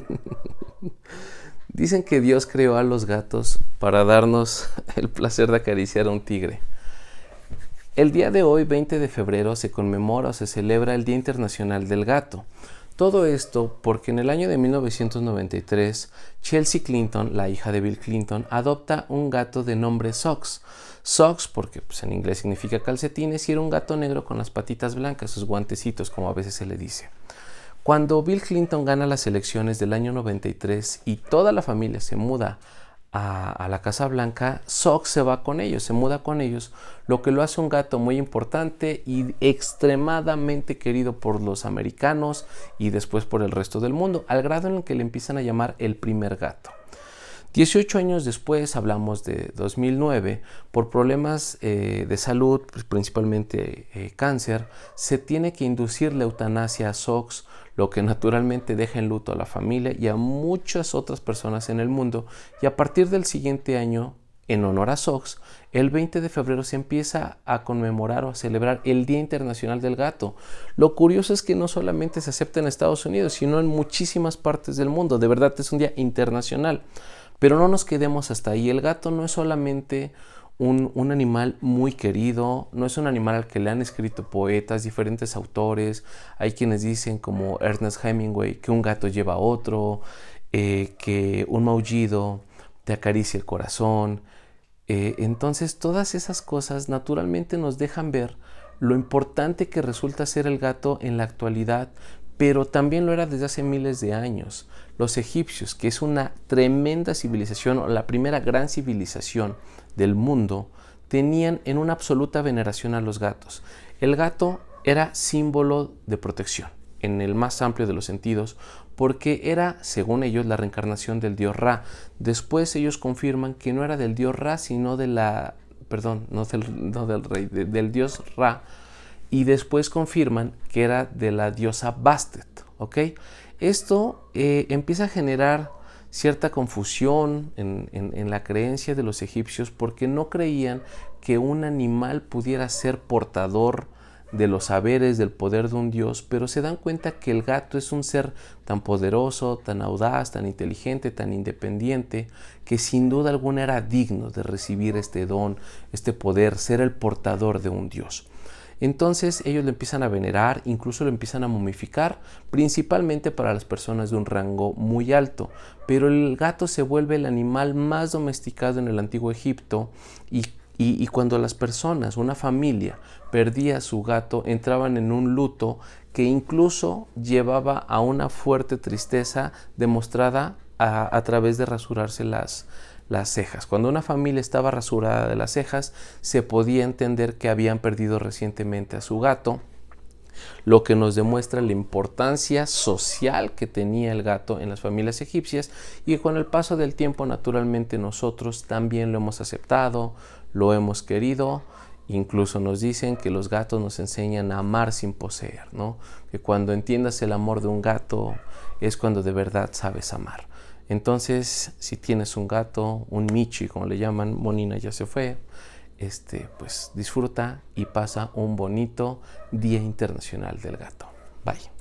Dicen que Dios creó a los gatos para darnos el placer de acariciar a un tigre. El día de hoy, 20 de febrero, se conmemora o se celebra el Día Internacional del Gato. Todo esto porque en el año de 1993, Chelsea Clinton, la hija de Bill Clinton, adopta un gato de nombre Sox. Sox porque pues, en inglés significa calcetines, y era un gato negro con las patitas blancas, sus guantecitos, como a veces se le dice. Cuando Bill Clinton gana las elecciones del año 93 y toda la familia se muda a, la Casa Blanca, Sock se va con ellos, se muda con ellos, lo que lo hace un gato muy importante y extremadamente querido por los americanos y después por el resto del mundo, al grado en el que le empiezan a llamar el primer gato. 18 años después, hablamos de 2009, por problemas eh, de salud, pues, principalmente eh, cáncer, se tiene que inducir la eutanasia a SOX, lo que naturalmente deja en luto a la familia y a muchas otras personas en el mundo. Y a partir del siguiente año, en honor a SOX, el 20 de febrero se empieza a conmemorar o a celebrar el Día Internacional del Gato. Lo curioso es que no solamente se acepta en Estados Unidos, sino en muchísimas partes del mundo. De verdad es un día internacional. Pero no nos quedemos hasta ahí. El gato no es solamente un, animal muy querido, no es un animal al que le han escrito poetas, diferentes autores, hay quienes dicen como Ernest Hemingway que un gato lleva a otro, eh, que un maullido te acaricia el corazón. Eh, entonces todas esas cosas naturalmente nos dejan ver lo importante que resulta ser el gato en la actualidad, pero también lo era desde hace miles de años. Los egipcios, que es una tremenda civilización, o la primera gran civilización del mundo, tenían en una absoluta veneración a los gatos. El gato era símbolo de protección, en el más amplio de los sentidos, porque era, según ellos, la reencarnación del dios Ra. Después ellos confirman que no era del dios Ra, sino de la... perdón, no del, rey, del dios Ra, y después confirman que era de la diosa Bastet. ¿ok? Esto eh, empieza a generar cierta confusión en, la creencia de los egipcios porque no creían que un animal pudiera ser portador de los saberes, del poder de un dios, pero se dan cuenta que el gato es un ser tan poderoso, tan audaz, tan inteligente, tan independiente, que sin duda alguna era digno de recibir este don, este poder, ser el portador de un dios. Entonces ellos lo empiezan a venerar, incluso lo empiezan a momificar, principalmente para las personas de un rango muy alto. Pero el gato se vuelve el animal más domesticado en el antiguo Egipto y cuando las personas, una familia, perdía su gato, entraban en un luto que incluso llevaba a una fuerte tristeza demostrada a, través de rasurarse las, las cejas. Cuando una familia estaba rasurada de las cejas, se podía entender que habían perdido recientemente a su gato, lo que nos demuestra la importancia social que tenía el gato en las familias egipcias y con el paso del tiempo naturalmente nosotros también lo hemos aceptado, lo hemos querido Incluso nos dicen que los gatos nos enseñan a amar sin poseer, ¿no? Que cuando entiendas el amor de un gato es cuando de verdad sabes amar. Entonces, si tienes un gato, un Michi, como le llaman, Monina ya se fue, este, pues disfruta y pasa un bonito Día Internacional del Gato. Bye.